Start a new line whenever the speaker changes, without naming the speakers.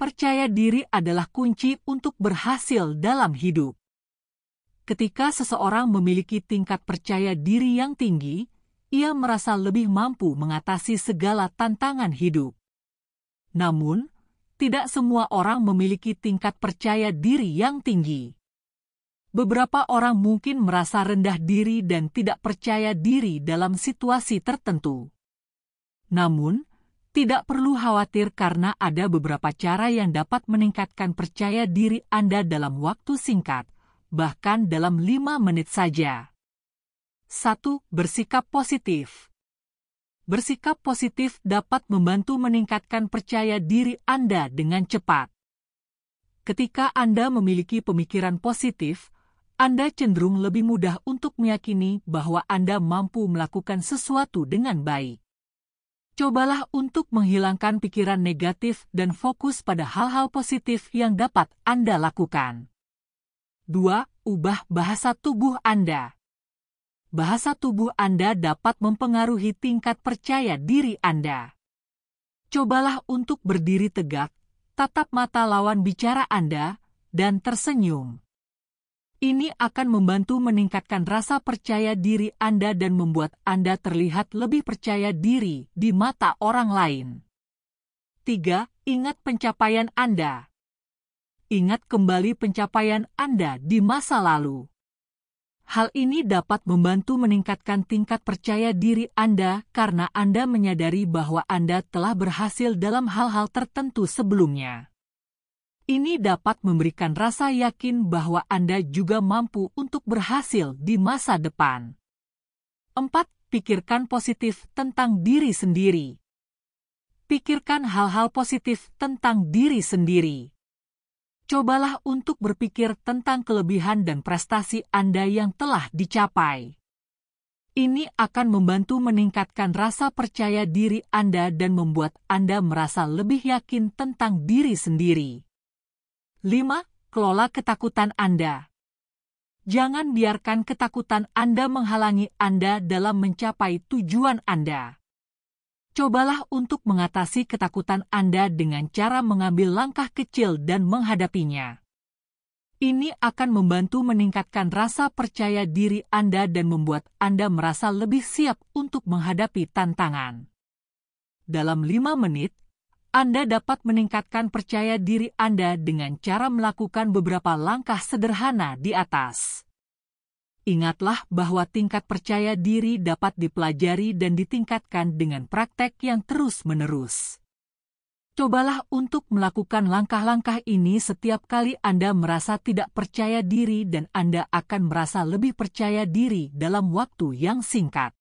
percaya diri adalah kunci untuk berhasil dalam hidup. Ketika seseorang memiliki tingkat percaya diri yang tinggi, ia merasa lebih mampu mengatasi segala tantangan hidup. Namun, tidak semua orang memiliki tingkat percaya diri yang tinggi. Beberapa orang mungkin merasa rendah diri dan tidak percaya diri dalam situasi tertentu. Namun, tidak perlu khawatir karena ada beberapa cara yang dapat meningkatkan percaya diri Anda dalam waktu singkat, bahkan dalam 5 menit saja. 1. Bersikap positif Bersikap positif dapat membantu meningkatkan percaya diri Anda dengan cepat. Ketika Anda memiliki pemikiran positif, Anda cenderung lebih mudah untuk meyakini bahwa Anda mampu melakukan sesuatu dengan baik cobalah untuk menghilangkan pikiran negatif dan fokus pada hal-hal positif yang dapat Anda lakukan. 2. Ubah bahasa tubuh Anda. Bahasa tubuh Anda dapat mempengaruhi tingkat percaya diri Anda. Cobalah untuk berdiri tegak, tatap mata lawan bicara Anda, dan tersenyum. Ini akan membantu meningkatkan rasa percaya diri Anda dan membuat Anda terlihat lebih percaya diri di mata orang lain. 3. Ingat pencapaian Anda. Ingat kembali pencapaian Anda di masa lalu. Hal ini dapat membantu meningkatkan tingkat percaya diri Anda karena Anda menyadari bahwa Anda telah berhasil dalam hal-hal tertentu sebelumnya. Ini dapat memberikan rasa yakin bahwa Anda juga mampu untuk berhasil di masa depan. 4. Pikirkan positif tentang diri sendiri. Pikirkan hal-hal positif tentang diri sendiri. Cobalah untuk berpikir tentang kelebihan dan prestasi Anda yang telah dicapai. Ini akan membantu meningkatkan rasa percaya diri Anda dan membuat Anda merasa lebih yakin tentang diri sendiri. 5. Kelola ketakutan Anda. Jangan biarkan ketakutan Anda menghalangi Anda dalam mencapai tujuan Anda. Cobalah untuk mengatasi ketakutan Anda dengan cara mengambil langkah kecil dan menghadapinya. Ini akan membantu meningkatkan rasa percaya diri Anda dan membuat Anda merasa lebih siap untuk menghadapi tantangan. Dalam lima menit, anda dapat meningkatkan percaya diri Anda dengan cara melakukan beberapa langkah sederhana di atas. Ingatlah bahwa tingkat percaya diri dapat dipelajari dan ditingkatkan dengan praktek yang terus-menerus. Cobalah untuk melakukan langkah-langkah ini setiap kali Anda merasa tidak percaya diri dan Anda akan merasa lebih percaya diri dalam waktu yang singkat.